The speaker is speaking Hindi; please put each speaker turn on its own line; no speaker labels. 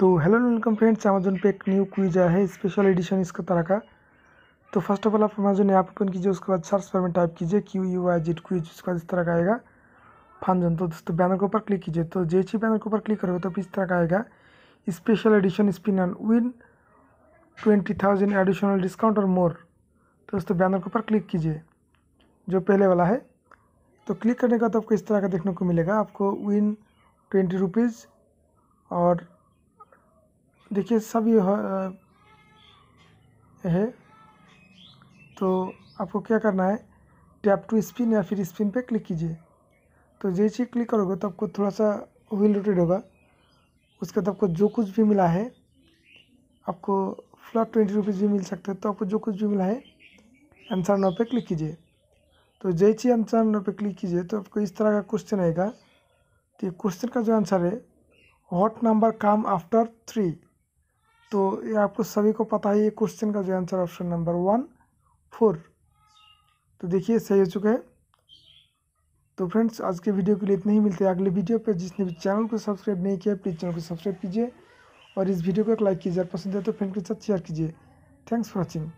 तो हेलो वेलकम फ्रेंड्स अमेजन पे एक न्यू क्विज आया है स्पेशल एडिशन इसका तरह का तो फर्स्ट ऑफ ऑल आप अमेजोन ऐप ओपन कीजिए उसके बाद सर्च पर में टाइप कीजिए Q U I Z quiz उसके बाद इस तरह का आएगा फानजन तो दोस्तों बैनर के ऊपर क्लिक कीजिए तो जे ही बैनर के ऊपर क्लिक करोगे तो इस तरह का आएगा special edition spin and win twenty thousand additional discount और मोर तो दोस्तों बैनर के ऊपर क्लिक कीजिए जो पहले वाला है तो क्लिक करने का तो आपको इस तरह का देखने को मिलेगा आपको विन ट्वेंटी रुपीज़ और देखिए सब ये हाँ, है तो आपको क्या करना है टैप टू स्पिन या फिर स्पिन पे क्लिक कीजिए तो जैसे क्लिक करोगे तो आपको थोड़ा सा व्हील रोटेड होगा उसके बाद आपको जो कुछ भी मिला है आपको फ्लॉट ट्वेंटी रुपीज़ भी मिल सकते हैं तो आपको जो कुछ भी मिला है आंसर नाव पे क्लिक कीजिए तो जैसे आंसर नाव पे क्लिक कीजिए तो आपको इस तरह का क्वेश्चन आएगा तो क्वेश्चन का जो आंसर है हॉट नंबर काम आफ्टर थ्री तो ये आपको सभी को पता है ये क्वेश्चन का जो answer option number one four तो देखिए सही हो चुका है तो फ्रेंड्स आज के वीडियो के लिए इतना ही मिलते हैं अगले वीडियो पर जिसने भी चैनल को सब्सक्राइब नहीं किया प्लीज़ चैनल को सब्सक्राइब कीजिए और इस वीडियो को एक लाइक कीजिए पसंद है तो फ्रेंड के साथ शेयर कीजिए थैंक्स फॉर वॉचिंग